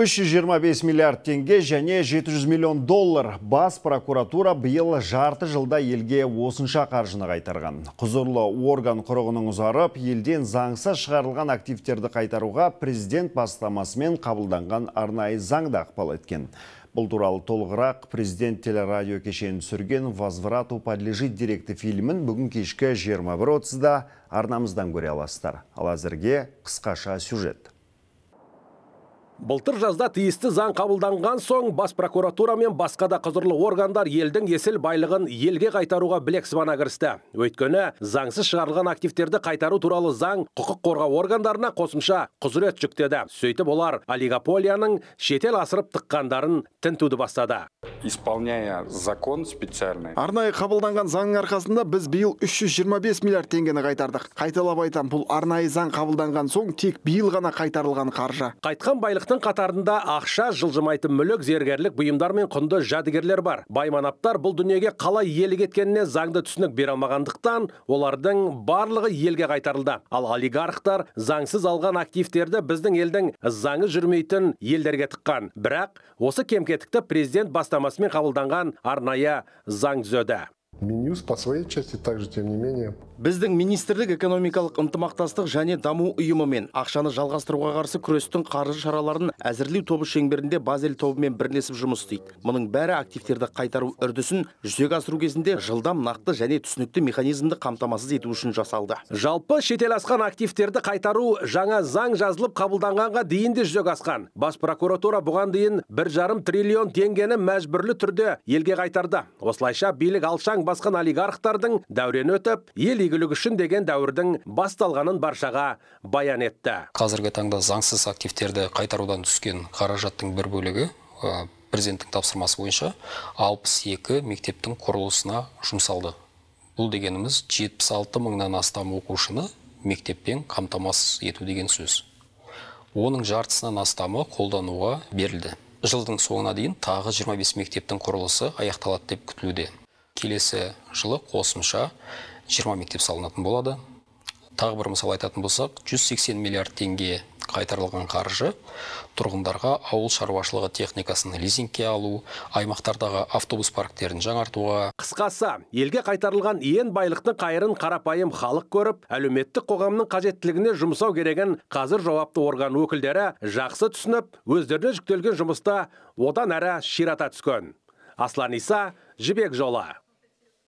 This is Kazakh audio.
325 миллиард теңге және 700 миллион доллар бас прокуратура биыл жарты жылда елге осынша қаржыны қайтарған. Құзырлы орган құрығының ұзарып, елден заңсыз шығарылған активтерді қайтаруға президент бастамасымен қабылданған арнайы заңда ақпал еткен. Бұл туралы толығырақ президент телерадио кешенін түсірген «Возврату подлежит» деректі фильмін бүгін кешкі 21.30-да арнамыздан көре аласыздар. Ал әзірге қысқаша сюжет. Былтыр жазда тиісті заң қабылданған соң бас прокуратура мен басқа да құзырлы органдар елдің есіл байлығын елге қайтаруға білек сыбана кірісті. Өйткені заңсыз шығарылған активтерді қайтару туралы заң құқық қорғау органдарына қосымша құзырет жүктеді. Сөйтіп олар олигополияның шетел асырып тыққандарын тінтуді бастады исполняя закон специальный арнайы қабылданған заңның арқасында біз биыл 325 миллиард теңгені қайтардық қайталап айтам, бұл арнайы заң қабылданған соң тек биыл ғана қайтарылған қаржы қайтқан байлықтың қатарында ақша жылжымайтын мүлік зергерлік бұйымдар мен құнды жәдігерлер бар Байманаптар бұл дүниеге қалай иелік еткеніне заңды түсінік бере алмағандықтан олардың барлығы елге қайтарылды ал олигархтар заңсыз алған активтерді біздің елдің заңы жүрмейтін елдерге тыққан бірақ осы кемкетікті президент бастамасы бастамасымен қабылданған арнайы заң түзеді минюс по своей части также тем не менее біздің министрлік экономикалық ынтымақтастық және даму ұйымымен ақшаны жалғастыруға қарсы күрестің қаржы шараларын әзірлеу тобы шеңберінде базель тобымен бірлесіп жұмыс істейді мұның бәрі активтерді қайтару үрдісін жүзеге асыру кезінде жылдам нақты және түсінікті механизмді қамтамасыз ету үшін жасалды жалпы шетел асқан активтерді қайтару жаңа заң жазылып қабылданғанға дейін де жүзеге асқан бас прокуратура бұған дейін бір жарым триллион теңгені мәжбүрлі түрде елге қайтарды осылайша билік алшаң басқан олигархтардың дәурен өтіп ел игілігі үшін деген дәуірдің басталғанын баршаға баян етті қазіргі таңда заңсыз активтерді қайтарудан түскен қаражаттың бір бөлігі президенттің тапсырмасы бойынша 62 мектептің құрылысына жұмсалды бұл дегеніміз 76 мыңнан астам оқушыны мектеппен қамтамасыз ету деген сөз оның жартысынан астамы қолдануға берілді жылдың соңына дейін тағы 25 мектептің құрылысы аяқталады деп күтілуде келесі жылы қосымша 20 мектеп салынатын болады тағы бір мысал айтатын болсақ 180 миллиард теңге қайтарылған қаржы тұрғындарға ауыл шаруашылығы техникасын лизингке алу аймақтардағы автобус парктерін жаңартуға қысқасы елге қайтарылған ен байлықтың қайырын қарапайым халық көріп әлеуметтік қоғамның қажеттілігіне жұмсау керегін қазір жауапты орган өкілдері жақсы түсініп өздеріне жүктелген жұмысты одан әрі ширата түскен аслан иса жібек жолы